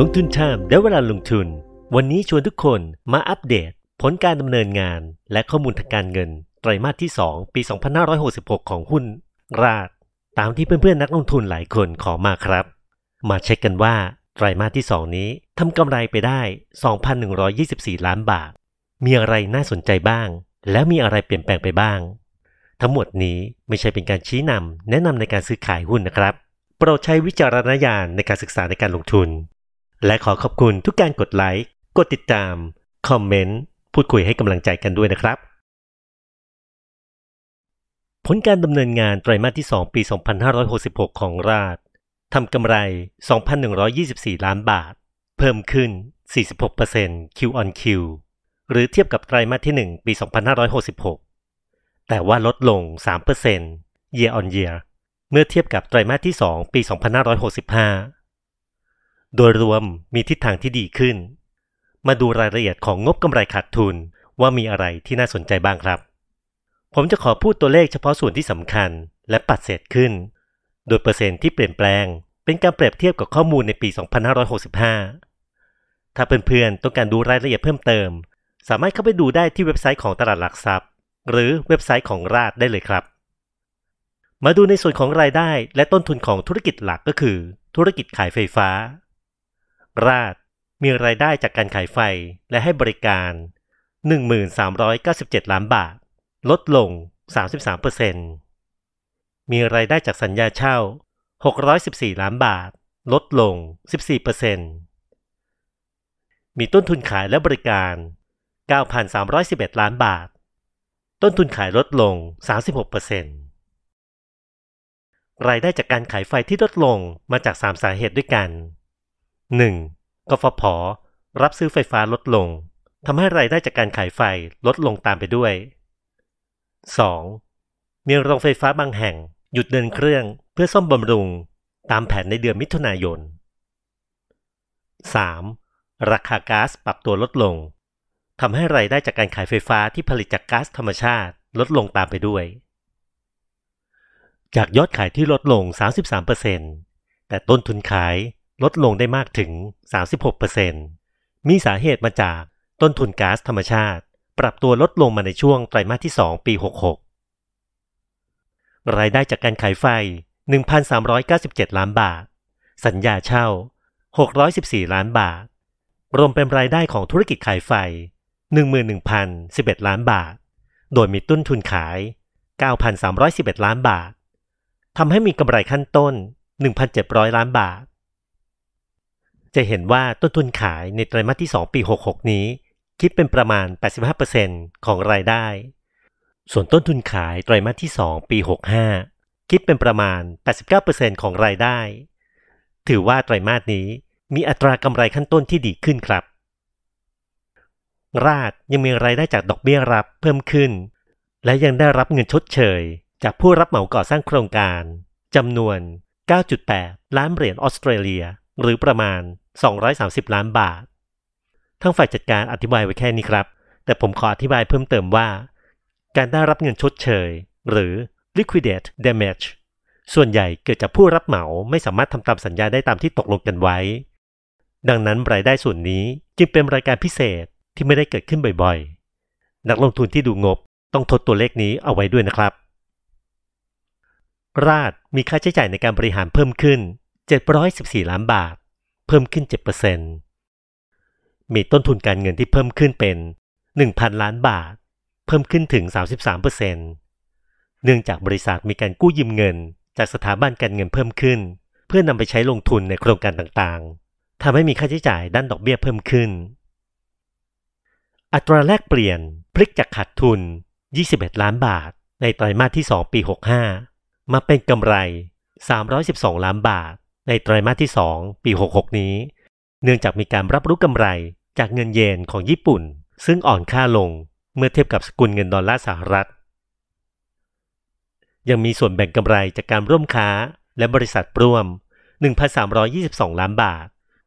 ลงทุนไทม์ได้เวลาลงทุน วันนี้ชวนทุกคนมาอัปเดต ผลการดำเนินงานและข้อมูลทางการเงิน ไตรมาสที่ 2 ปี 2566 ของหุ้น ราดตามที่เพื่อนๆ นักลงทุนหลายคนขอมาครับ มาเช็คกันว่า ไตรมาสที่ 2 นี้ทำกำไรไปได้ 2,124 ล้านบาท มีอะไรน่าสนใจบ้าง และมีอะไรเปลี่ยนแปลงไปบ้าง ทั้งหมดนี้ไม่ใช่เป็นการชี้นำแนะนำในการซื้อขายหุ้นนะครับโปรดใช้วิจารณญาณในการศึกษาในการลงทุนและขอขอบคุณทุกการกดไลค์ กดติดตาม คอมเมนต์ พูดคุยให้กำลังใจกันด้วยนะครับ ผลการดำเนินงานไตรมาสที่ 2 ปี 2566 ของราชทำกำไร 2,124 ล้านบาท เพิ่มขึ้น 46% Q on Q หรือเทียบกับไตรมาสที่ 1 ปี 2566 แต่ว่าลดลง 3% Year on Year เมื่อเทียบกับไตรมาสที่ 2 ปี 2565โดยรวมมีทิศทางที่ดีขึ้น มาดูรายละเอียดของงบกำไรขาดทุน ว่ามีอะไรที่น่าสนใจบ้างครับ ผมจะขอพูดตัวเลขเฉพาะส่วนที่สำคัญ และปัดเศษขึ้น โดยเปอร์เซ็นต์ที่เปลี่ยนแปลง เป็นการเปรียบเทียบกับข้อมูลในปี 2565 ถ้าเพื่อนๆ ต้องการดูรายละเอียดเพิ่มเติม สามารถเข้าไปดูได้ที่เว็บไซต์ของตลาดหลักทรัพย์ หรือเว็บไซต์ของราชได้เลยครับ มาดูในส่วนของรายได้และต้นทุนของธุรกิจหลักก็คือ ธุรกิจขายไฟฟ้าราชมีรายได้จากการขายไฟและให้บริการ 1397 ล้านบาท ลดลง 33%มีรายได้จากสัญญาเช่า614ล้านบาท ลดลง 14%มีต้นทุนขายและบริการ 9,311 ล้านบาท ต้นทุนขายลดลง 36%รายได้จากการขายไฟที่ลดลงมาจาก 3 สาเหตุด้วยกัน 1. กฟผรับซื้อไฟฟ้าลดลงทำให้รายได้จากการขายไฟลดลงตามไปด้วย 2. มีโรงไฟฟ้าบางแห่งหยุดเดินเครื่อง เพื่อซ่อมบำรุงตามแผนในเดือนมิถุนายน 3. ราคาก๊าซปรับตัวลดลงทำให้รายได้จากการขายไฟฟ้าที่ผลิตจากก๊าซธรรมชาติลดลงตามไปด้วย จากยอดขายที่ลดลง33%แต่ต้นทุนขายลดลงได้มากถึง 36%มีสาเหตุมาจากต้นทุนก๊าซธรรมชาติ ปรับตัวลดลงมาในช่วงไตรมาสที่ 2 ปี 66 รายได้จากการขายไฟ 1,397 ล้านบาท สัญญาเช่า 614 ล้านบาท รวมเป็นรายได้ของธุรกิจขายไฟ 11,011 ล้านบาท โดยมีต้นทุนขาย 9,311 ล้านบาท ทำให้มีกำไรขั้นต้น 1,700 ล้านบาทจะเห็นว่าต้นทุนขายในไตรมาสที่ 2ปี66 นี้คิดเป็นประมาณ 85%ของรายได้ ส่วนต้นทุนขายไตรมาสที่ 2ปี65คิดเป็นประมาณ 89%ของรายได้ ถือว่าไตรมาสนี้มีอัตรากำไรขั้นต้นที่ดีขึ้นครับ ราดยังมีรายได้จากดอกเบี้ยรับเพิ่มขึ้น และยังได้รับเงินชดเชยจากผู้รับเหมาก่อสร้างโครงการจำนวน 9.8 ล้านเหรียญออสเตรเลียหรือประมาณ 230 ล้านบาท ทั้งฝ่ายจัดการอธิบายไว้แค่นี้ครับ แต่ผมขออธิบายเพิ่มเติมว่า การได้รับเงินชดเชย หรือ liquidate damage ส่วนใหญ่เกิดจากผู้รับเหมาไม่สามารถทำตามสัญญาได้ตามที่ตกลงกันไว้ ดังนั้นรายได้ส่วนนี้จึงเป็นรายการพิเศษที่ไม่ได้เกิดขึ้นบ่อยๆ นักลงทุนที่ดูงบต้องทดตัวเลขนี้เอาไว้ด้วยนะครับ ราชมีค่าใช้จ่ายในการบริหารเพิ่มขึ้น714 ล้านบาท เพิ่มขึ้น7%มีต้นทุนการเงินที่เพิ่มขึ้นเป็น 1,000 ล้านบาท เพิ่มขึ้นถึง33%เนื่องจากบริษัทมีการกู้ยืมเงินจากสถาบันการเงินเพิ่มขึ้น เพื่อนำไปใช้ลงทุนในโครงการต่างๆทำให้มีค่าใช้จ่าย ด้านดอกเบี้ยเพิ่มขึ้น อัตราแลกเปลี่ยนพลิกจากขาดทุน 21 ล้านบาท ในไตรมาสที่ 2ปี65มาเป็นกำไร312ล้านบาทในไตรมาสที่ 2 ปี 66 นี้ เนื่องจากมีการรับรู้กำไรจากเงินเยนของญี่ปุ่น ซึ่งอ่อนค่าลงเมื่อเทียบกับสกุลเงินดอลลาร์สหรัฐ ยังมีส่วนแบ่งกำไรจากการร่วมค้า และบริษัทร่วม 1,322 ล้านบาท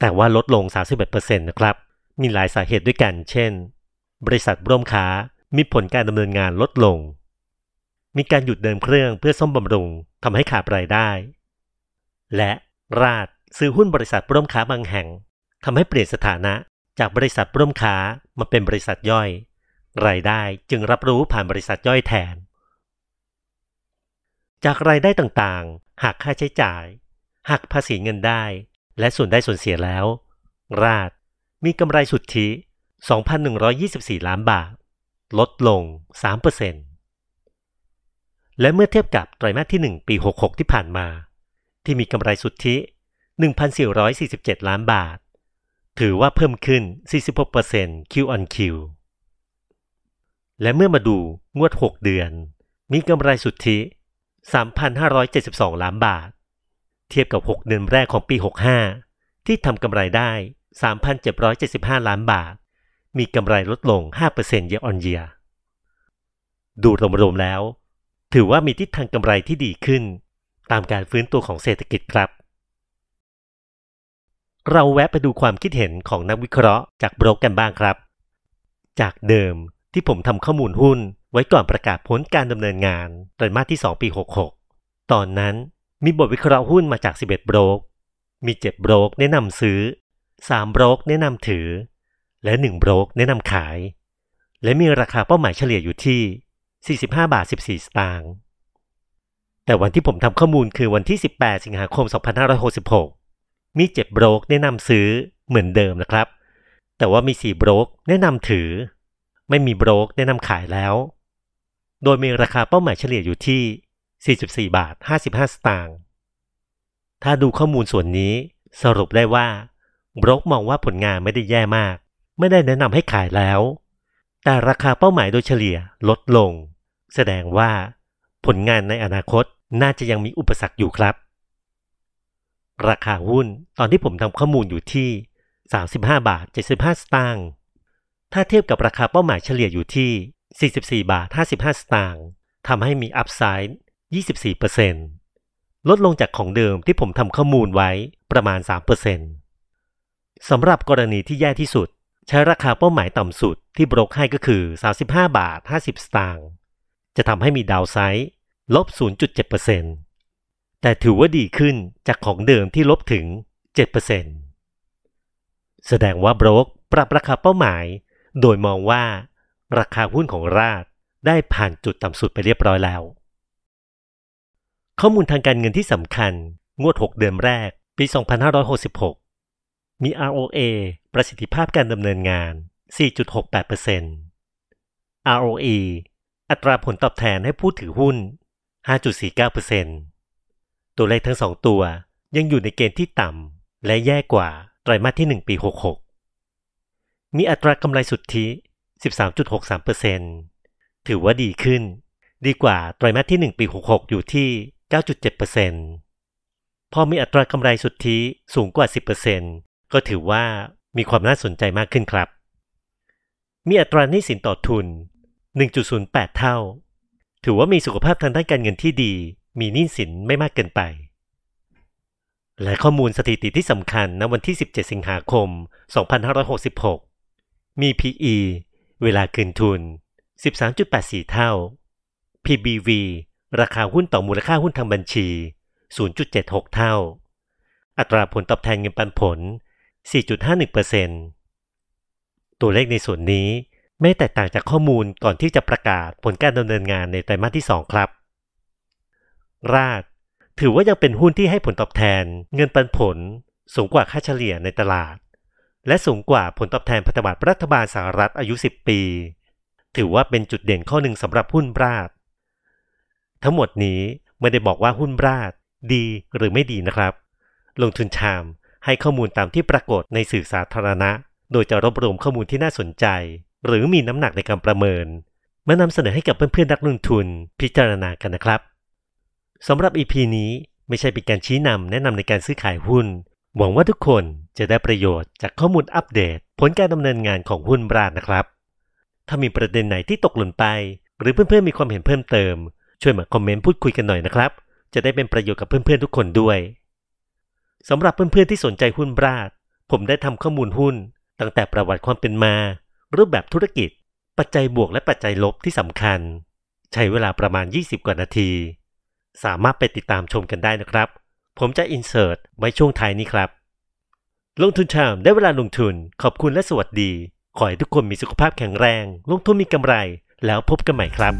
แต่ว่าลดลง 31%นะครับ มีหลายสาเหตุด้วยกัน เช่น บริษัทร่วมค้ามีผลการดำเนินงานลดลง มีการหยุดเดินเครื่องเพื่อซ่อมบำรุงทำให้ขาดรายได้ และราชซื้อหุ้นบริษัทร่วมค้าบางแห่ง ทำให้เปลี่ยนสถานะจากบริษัทร่วมค้ามาเป็นบริษัทย่อยรายได้จึงรับรู้ผ่านบริษัทย่อยแทน จากรายได้ต่างๆหักค่าใช้จ่าย หักภาษีเงินได้ และส่วนได้ส่วนเสียแล้ว ราชมีกำไรสุทธิ 2,124 ล้านบาท ลดลง 3%และเมื่อเทียบกับไตรมาสที่ 1 ปี 66 ที่ผ่านมาที่มีกำไรสุทธิ 1,447 ล้านบาท ถือว่าเพิ่มขึ้น 46% Q on Q และเมื่อมาดูงวด 6 เดือน มีกำไรสุทธิ3,572 ล้านบาท เทียบกับ 6เดือนแรกของปี 65 ที่ทำกำไรได้ 3,775 ล้านบาท มีกำไรลดลง5%เยออนเยีย ดูรวมๆแล้ว ถือว่ามีทิศทางกำไรที่ดีขึ้นตามการฟื้นตัวของเศรษฐกิจครับ เราแวะไปดูความคิดเห็นของนักวิเคราะห์จากบล็อกกันบ้างครับ จากเดิมที่ผมทำข้อมูลหุ้นไว้ก่อนประกาศผลการดำเนินงานไตรมาสที่ 2 ปี 66 ตอนนั้นมีบทวิเคราะห์หุ้นมาจาก 11 โบรก มี 7 โบรกแนะนำซื้อ 3 โบรกแนะนำถือ และ 1 โบรกแนะนำขาย และมีราคาเป้าหมายเฉลี่ยอยู่ที่ 45บาท14สตางค์แต่วันที่ผมทำข้อมูลคือวันที่ 18 สิงหาคม 2566 มีเจบโบรกแนะนำซื้อเหมือนเดิมนะครับ แต่ว่ามีส่โบรกแนะนำถือ ไม่มีโบรกแนะนำขายแล้ว โดยมีราคาเป้าหมายเฉลี่ยอยู่ที่ 44 บาท 55สตางค์ถ้าดูข้อมูลส่วนนี้สรุปได้ว่าโบรกมองว่าผลงานไม่ได้แย่มาก ไม่ได้แนะนำให้ขายแล้ว แต่ราคาเป้าหมายโดยเฉลี่ยลดลง แสดงว่าผลงานในอนาคตน่าจะยังมีอุปสรรคอยู่ครับ ราคาหุ้นตอนที่ผมทำข้อมูลอยู่ที่ 35 บาท 75 สตางค์ถ้าเทียบกับราคาเป้าหมายเฉลี่ยอยู่ที่ 44 บาท 55 สตางค์ทำให้มีอัพไซด์24%ลดลงจากของเดิมที่ผมทำข้อมูลไว้ประมาณ 3%สำหรับกรณีที่แย่ที่สุด ใช้ราคาเป้าหมายต่ำสุดที่บรกให้ก็คือ 35 บาท50 สตางค์จะทำให้มีดาวไซด์ลบ 0.7%แต่ถือว่าดีขึ้นจากของเดิมที่ลบถึง 7%แสดงว่าบรกปรับราคาเป้าหมายโดยมองว่าราคาหุ้นของราดได้ผ่านจุดต่ำสุดไปเรียบร้อยแล้ว ข้อมูลทางการเงินที่สำคัญงวด 6 เดือนแรกปี 2566 มี ROA ประสิทธิภาพการดำเนินงาน 4.68% ROE อัตราผลตอบแทนให้ผู้ถือหุ้น5.49%ตัวเลขทั้งสองตัวยังอยู่ในเกณฑ์ที่ต่ำ และแย่กว่าไตรมาสที่1ปี66 มีอัตรากำไรสุทธิ13.63%ถือว่าดีขึ้น ดีกว่าไตรมาสที่1ปี66 อยู่ที่ 9.7%พอมีอัตรากำไรสุทธิสูงกว่า 10%ก็ถือว่ามีความน่าสนใจมากขึ้นครับ มีอัตราหนี้สินต่อทุน 1.08 เท่าถือว่ามีสุขภาพทางด้านการเงินที่ดี มีหนี้สินไม่มากเกินไป และข้อมูลสถิติที่สำคัญณวันที่ 17 สิงหาคม 2566 มี PE เวลาคืนทุน 13.84 เท่า PBV ราคาหุ้นต่อมูลค่าหุ้นทางบัญชี 0.76 เท่า อัตราผลตอบแทนเงินปันผล 4.51%ตัวเลขในส่วนนี้ไม่แตกต่างจากข้อมูลก่อนที่จะประกาศผลการดำเนินงานในไตรมาสที่ 2 ครับ ราดถือว่ายังเป็นหุ้นที่ให้ผลตอบแทน เงินปันผล สูงกว่าค่าเฉลี่ยในตลาด และสูงกว่าผลตอบแทนพันธบัตรรัฐบาลสหรัฐอายุ 10 ปี ถือว่าเป็นจุดเด่นข้อหนึ่งสำหรับหุ้นราดทั้งหมดนี้ไม่ได้บอกว่าหุ้นราดดี หรือไม่ดีนะครับ ลงทุนชามให้ข้อมูลตามที่ปรากฏในสื่อสาธารณะ โดยจะรวบรวมข้อมูลที่น่าสนใจหรือมีน้ำหนักในการประเมิน มานำเสนอให้กับเพื่อนๆนักลงทุนพิจารณากันนะครับ สำหรับ EP นี้ไม่ใช่เป็นการชี้นำแนะนำในการซื้อขายหุ้น หวังว่าทุกคนจะได้ประโยชน์จากข้อมูลอัปเดต ผลการดำเนินงานของหุ้นบราดนะครับ ถ้ามีประเด็นไหนที่ตกหล่นไป หรือเพื่อนๆ มีความเห็นเพิ่มเติม ช่วยมาคอมเมนต์พูดคุยกันหน่อยนะครับ จะได้เป็นประโยชน์กับเพื่อนๆทุกคนด้วยสำหรับเพื่อนๆที่สนใจหุ้นบราดผมได้ทำข้อมูลหุ้นตั้งแต่ประวัติความเป็นมารูปแบบธุรกิจ ปัจจัยบวกและปัจจัยลบที่สำคัญ ใช้เวลาประมาณ 20 กว่านาที สามารถไปติดตามชมกันได้นะครับ ผมจะอินเสิร์ตไว้ช่วงท้ายนี้ครับ ลงทุนชามได้เวลาลงทุน ขอบคุณและสวัสดี ขอให้ทุกคนมีสุขภาพแข็งแรง ลงทุนมีกำไร แล้วพบกันใหม่ครับ